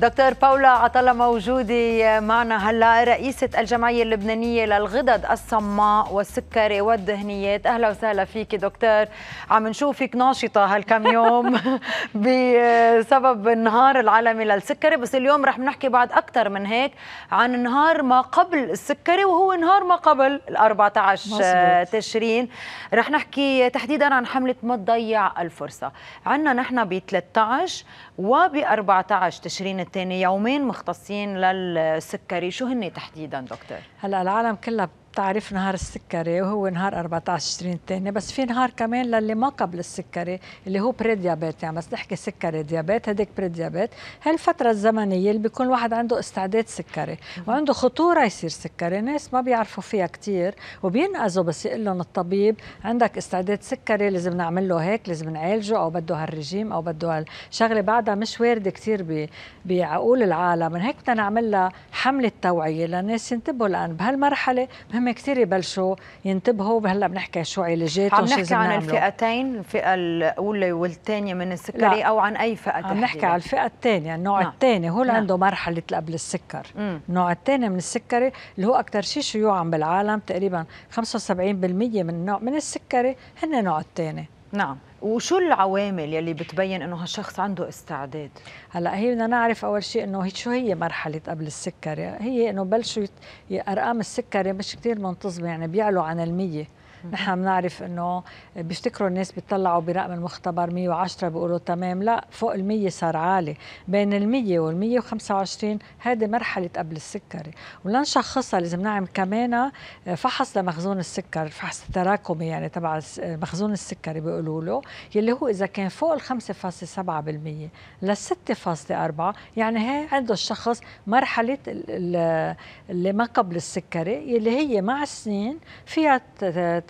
دكتور باولا عطلة موجودة معنا هلا رئيسة الجمعية اللبنانية للغدد الصماء والسكري والدهنيات أهلا وسهلا فيك دكتور عم نشوفك ناشطة هالكم يوم بسبب النهار العالمي للسكري بس اليوم رح نحكي بعد أكثر من هيك عن نهار ما قبل السكري وهو نهار ما قبل ال 14 مصبوط. تشرين رح نحكي تحديدا عن حملة ما تضيع الفرصة عنا نحن ب 13 وب 14 تشرين الثاني يومين مختصين للسكري شو هن تحديدا دكتور هلا العالم كلها تعريف نهار السكري وهو نهار 14 تشرين الثاني بس في نهار كمان للي ما قبل السكري اللي هو ديابيت يعني بس نحكي سكري هديك هذيك هي هالفترة الزمنية اللي بيكون الواحد عنده استعداد سكري وعنده خطورة يصير سكري ناس ما بيعرفوا فيها كثير وبينقذوا بس يقول لهم الطبيب عندك استعداد سكري لازم نعمل له هيك لازم نعالجه او بده هالرجيم او بده هالشغلة بعدها مش واردة كثير بعقول العالم من هيك بدنا نعمل لها حملة توعية للناس ينتبهوا لأن بهالمرحلة مهم هم كثير يبلشوا ينتبهوا هلا بنحكي شو علاجات عم نحكي عن الفئتين الفئه الاولى والثانيه من السكري لا. او عن اي فئه عم نحكي على الفئه الثانيه النوع نعم. الثاني هو اللي نعم. عنده مرحله قبل السكر مم. النوع الثاني من السكري اللي هو اكثر شيء شيوعا بالعالم تقريبا 75% من نوع من السكري هن النوع الثاني نعم وشو العوامل يلي بتبين انه هالشخص عنده استعداد هلا هي بدنا نعرف اول شيء انه شو هي مرحله قبل السكري هي انه بلشوا ارقام السكري مش كثير منتظمه يعني بيعلوا عن المية نحن بنعرف انه بيفتكروا الناس بيطلعوا برقم المختبر 110 بيقولوا تمام لا فوق ال 100 صار عالي بين ال 100 وال 125 هذه مرحله قبل السكري ولنشخصها لازم نعمل كمان آه، فحص لمخزون السكر فحص تراكمي يعني تبع آه، مخزون السكري بيقولوا له يلي هو اذا كان فوق ال 5.7% لل 6.4 يعني هي عنده الشخص مرحله اللي ما قبل السكري يلي هي مع السنين فيها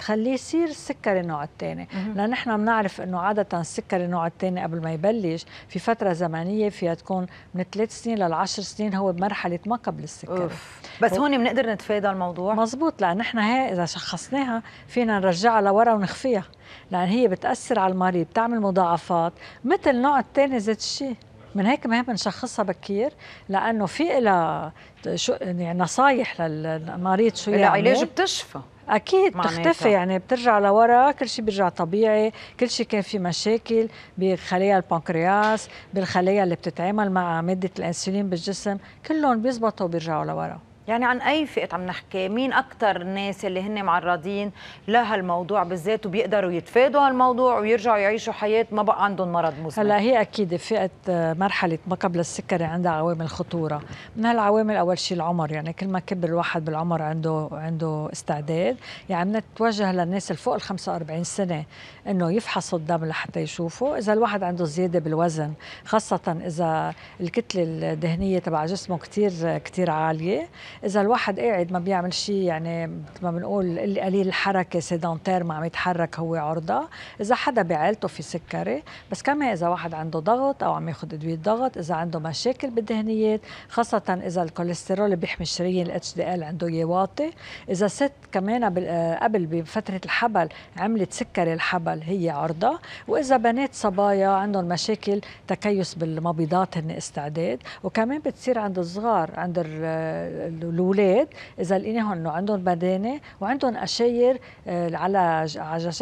تخليه يصير السكري النوع الثاني لان نحن بنعرف انه عاده السكري النوع الثاني قبل ما يبلش في فتره زمنيه فيها تكون من ثلاث سنين للعشر سنين هو بمرحله ما قبل السكري أوف. بس هون بنقدر نتفادى الموضوع مزبوط لان نحن هي اذا شخصناها فينا نرجعها لورا ونخفيها لان هي بتاثر على المريض بتعمل مضاعفات مثل النوع الثاني ذات الشيء من هيك مهم نشخصها بكير لانه في لها شو يعني نصايح للمريض شو يعمل العلاج بتشفى اكيد بتختفي يعني بترجع لورا كل شيء بيرجع طبيعي كل شيء كان في مشاكل بخلايا البنكرياس بالخلايا اللي بتتعامل مع ماده الانسولين بالجسم كلهم بيزبطوا وبيرجعوا لورا يعني عن اي فئه عم نحكي مين اكثر الناس اللي هن معرضين لهالموضوع بالذات وبيقدروا يتفادوا هالموضوع ويرجعوا يعيشوا حياه ما بقى عندهم مرض مزمن هلا هي اكيد فئه آه، مرحله ما قبل السكري عندها عوامل خطوره من هالعوامل اول شيء العمر يعني كل ما كبر الواحد بالعمر عنده عنده استعداد يعني نتوجه للناس اللي فوق ال 45 سنه انه يفحصوا الدم لحتى يشوفوا اذا الواحد عنده زياده بالوزن خاصه اذا الكتله الدهنيه تبع جسمه كثير كثير عاليه اذا الواحد قاعد ما بيعمل شيء يعني مثل ما بنقول اللي قليل الحركه سيدانتير ما عم يتحرك هو عرضه اذا حدا بعائلته في سكري بس كمان اذا واحد عنده ضغط او عم ياخذ ادويه ضغط اذا عنده مشاكل بالدهنيات خاصه اذا الكوليسترول اللي بيحمي الشرايين الاتش دي ال عنده اياه واطي اذا ست كمان آه، قبل بفتره الحبل عملت سكري الحبل هي عرضه واذا بنات صبايا عندهم مشاكل تكيس بالمبيضات هن استعداد وكمان بتصير عند الصغار عند آه، الاولاد اذا لقيناهم انه عندهم بدانه وعندهم قشاير آه، على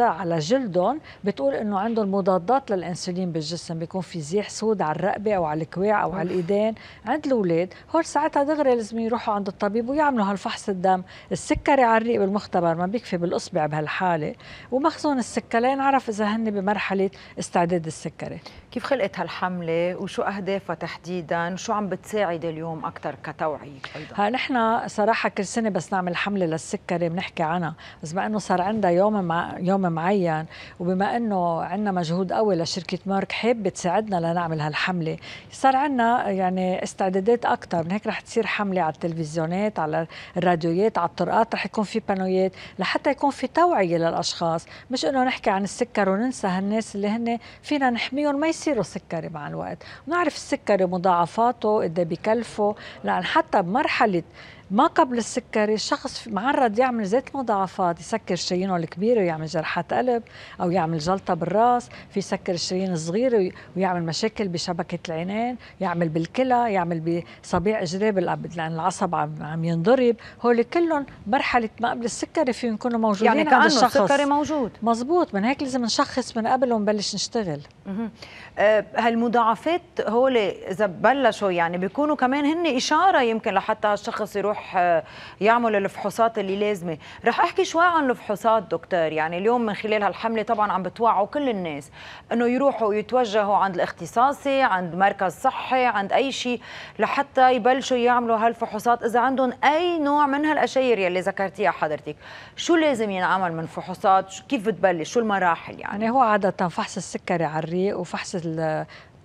على جلدهم بتقول انه عندهم مضادات للانسولين بالجسم بيكون في زيح سود على الرقبه او على الكواع او على الايدين عند الاولاد هول ساعتها دغري لازم يروحوا عند الطبيب ويعملوا هالفحص الدم السكري على الريق بالمختبر ما بيكفي بالاصبع بهالحاله ومخزون السكر لنعرف اذا هن بمرحله استعداد السكري كيف خلقت هالحمله وشو اهدافها تحديدا شو عم بتساعد اليوم اكثر كتوعيه ايضا ها نحن نحن صراحه كل سنه بس نعمل حمله للسكري بنحكي عنها بس بما انه صار عندها يوم مع يوم معين وبما انه عندنا مجهود قوي لشركه مارك حابه تساعدنا لنعمل هالحمله صار عندنا يعني استعدادات اكثر من هيك رح تصير حمله على التلفزيونات على الراديويات على الطرقات رح يكون في بانويات لحتى يكون في توعيه للاشخاص مش انه نحكي عن السكر وننسى هالناس اللي هن فينا نحميهم ما يصيروا سكري مع الوقت ونعرف السكري مضاعفاته قد إيه بكلفه لان حتى بمرحله ما قبل السكري الشخص معرض يعمل زيت المضاعفات يسكر الشرايين الكبيرة ويعمل جرحات قلب أو يعمل جلطة بالراس في يسكر الشرايين الصغيرة ويعمل مشاكل بشبكة العينين يعمل بالكلى يعمل بصبيع جريب الأبد لأن العصب عم, عم ينضرب هول كلهم مرحلة ما قبل السكري فيهم يكونوا موجودين يعني كان الشخص السكري موجود مزبوط من هيك لازم نشخص من قبل ونبلش نشتغل أه، هالمضاعفات هول إذا بلشوا يعني بيكونوا كمان هن إشارة يمكن لحتى الشخص يروح يروح آه، يعمل الفحوصات اللي لازمه رح احكي شوي عن الفحوصات دكتور يعني اليوم من خلال هالحمله طبعا عم بتوعوا كل الناس انه يروحوا يتوجهوا عند الاختصاصي عند مركز صحي عند اي شيء لحتى يبلشوا يعملوا هالفحوصات اذا عندهم اي نوع من هالاشاير يلي ذكرتيها حضرتك شو لازم ينعمل من فحوصات كيف بتبلش شو المراحل يعني يعني هو عادة فحص السكري على الريق وفحص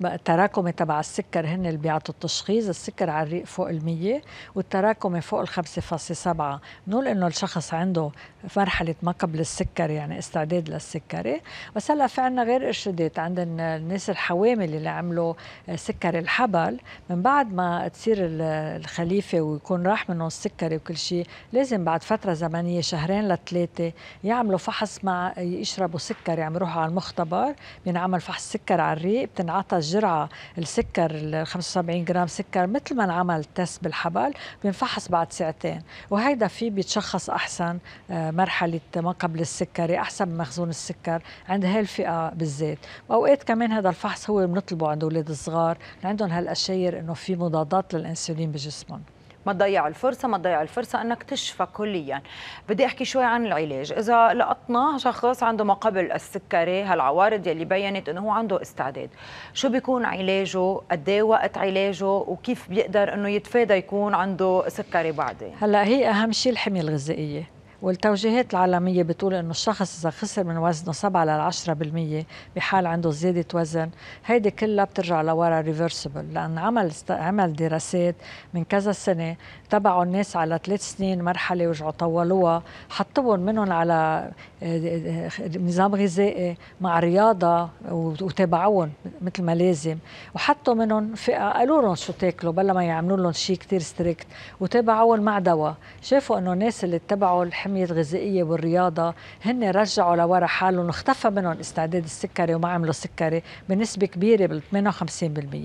التراكمي تبع السكر هن اللي بيعطوا التشخيص السكر على الريق فوق المية والتراكمي فوق الخمسة فاصلة سبعة بنقول إنه الشخص عنده مرحلة ما قبل السكر يعني استعداد للسكري بس هلا في عنا غير إرشادات عند الناس الحوامل اللي عملوا سكر الحبل من بعد ما تصير الخليفة ويكون راح منهم السكري وكل شيء لازم بعد فترة زمنية شهرين لثلاثة يعملوا فحص مع يشربوا سكر يعني يروحوا على المختبر بينعمل فحص سكر على الريق بتنعطى الجرعه السكر ال 75 جرام سكر مثل ما انعمل تيست بالحبل بينفحص بعد ساعتين وهيدا في بيتشخص احسن آه، مرحله ما قبل السكري احسن من مخزون السكر عند هاي الفئه بالذات واوقات كمان هذا الفحص هو بنطلبه عند اولاد الصغار عندهم هالاشير انه في مضادات للانسولين بجسمهم ما تضيع الفرصه ما تضيع الفرصه انك تشفى كليا بدي احكي شوي عن العلاج اذا لقطنا شخص عنده ما قبل السكري هالعوارض يلي بينت انه هو عنده استعداد شو بيكون علاجه قد إيه وقت علاجه وكيف بيقدر انه يتفادى يكون عنده سكري بعدين هلا هي اهم شيء الحميه الغذائيه والتوجيهات العالمية بتقول أنه الشخص إذا خسر من وزنه 7 لل 10% بحال عنده زيادة وزن هيدي كلها بترجع لورا ريفرسبل لأن عمل عمل دراسات من كذا سنة تبعوا الناس على ثلاث سنين مرحلة ورجعوا طولوها حطوهم منهم على آه، آه، نظام غذائي مع رياضة وتابعوهم مثل ما لازم وحطوا منهم فئة قالوا لهم شو تاكلوا بلا ما يعملوا لهم شيء كثير ستريكت وتابعوهم مع دواء شافوا أنه الناس اللي اتبعوا الحمى التنمية الغذائية والرياضة هن رجعوا لورا حالهم اختفى منهم استعداد السكري وما عملوا سكري بنسبة كبيرة بال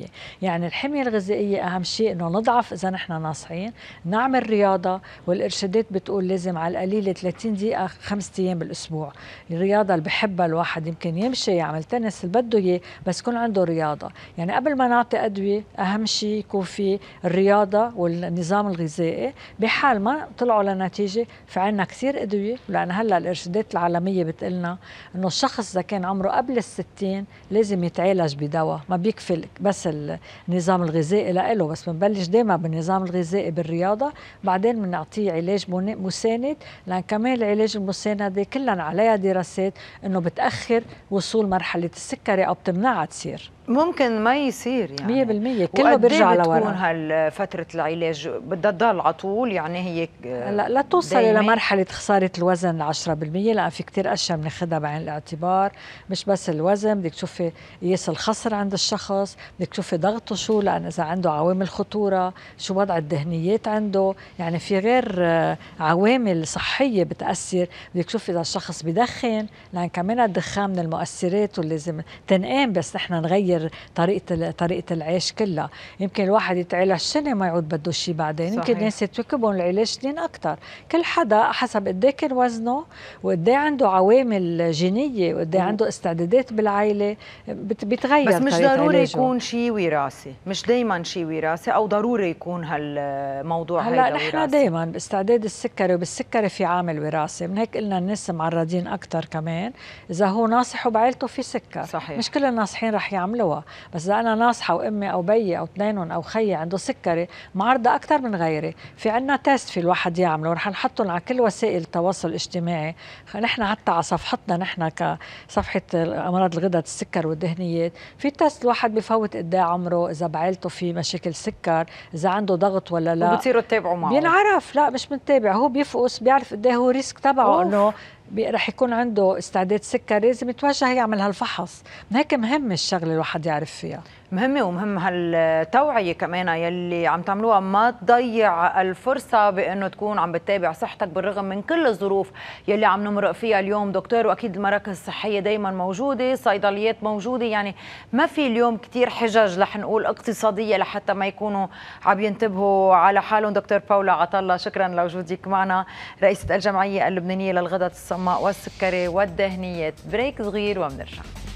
58% يعني الحمية الغذائية أهم شيء إنه نضعف إذا نحن ناصحين نعمل رياضة والإرشادات بتقول لازم على القليلة 30 دقيقة خمس أيام بالأسبوع الرياضة اللي بحبها الواحد يمكن يمشي يعمل تنس اللي بده إياه بس يكون عنده رياضة يعني قبل ما نعطي أدوية أهم شيء يكون في الرياضة والنظام الغذائي بحال ما طلعوا لنتيجة في عنا كثير كثير ادويه لان هلا الارشادات العالميه بتقلنا انه الشخص اذا كان عمره قبل الستين لازم يتعالج بدواء ما بيكفي بس النظام الغذائي لإله بس بنبلش دائما بالنظام الغذائي بالرياضه بعدين بنعطيه علاج مساند لان كمان العلاج المساند كلنا عليها دراسات انه بتاخر وصول مرحله السكري او بتمنعها تصير ممكن ما يصير يعني 100% كله إيه بيرجع لورا بتكون هالفتره العلاج بدها تضل على طول يعني هي لا لا توصل لمرحله خساره الوزن 10% لان في كثير اشياء بناخذها بعين الاعتبار مش بس الوزن بدك تشوفي قياس الخصر عند الشخص بدك تشوفي ضغطه شو لان اذا عنده عوامل خطوره شو وضع الدهنيات عنده يعني في غير آه، عوامل صحيه بتاثر بدك تشوفي اذا الشخص بدخن لان كمان الدخان من المؤثرات واللي لازم تنقام بس نحن نغير تغير طريقه طريقه العيش كلها يمكن الواحد يتعالج سنه ما يعود بده شيء بعدين يمكن ناس يتركبهم العلاج سنين اكثر كل حدا حسب قد إيه كان وزنه وقد إيه عنده عوامل جينيه وقد إيه عنده استعدادات بالعائله بتغير بس مش ضروري علاجه. يكون شيء وراثي مش دائما شيء وراثي او ضروري يكون هالموضوع هلا نحن دائما باستعداد السكري وبالسكري في عامل وراثي من هيك قلنا الناس معرضين اكثر كمان اذا هو ناصح وبعائلته في سكر صحيح. مش كل الناصحين رح يعملوا سوا بس اذا انا ناصحه وامي او بيي او اثنينهم او خيي عنده سكري معرضه اكثر من غيري في عنا تيست في الواحد يعمله رح نحطهم على كل وسائل التواصل الاجتماعي نحن حتى على صفحتنا نحن كصفحه امراض الغدد السكر والدهنيات في تيست الواحد بفوت قد إيه عمره اذا بعائلته في مشاكل سكر اذا عنده ضغط ولا لا وبتصيروا تتابعوا معه بينعرف لا مش بنتابع هو بيفقس بيعرف قد إيه هو ريسك تبعه انه رح يكون عنده استعداد سكر لازم يتوجه يعمل هالفحص من هيك مهم الشغله الواحد يعرف فيها مهمة ومهم هالتوعية كمان يلي عم تعملوها ما تضيع الفرصة بأنه تكون عم بتتابع صحتك بالرغم من كل الظروف يلي عم نمرق فيها اليوم دكتور وأكيد المراكز الصحية دايما موجودة صيدليات موجودة يعني ما في اليوم كتير حجج رح نقول اقتصادية لحتى ما يكونوا عم ينتبهوا على حالهم دكتور باولا عطالله شكرا لوجودك معنا رئيسة الجمعية اللبنانية للغدد الصمت الصماء والسكري والدهنيات بريك صغير ومنرجع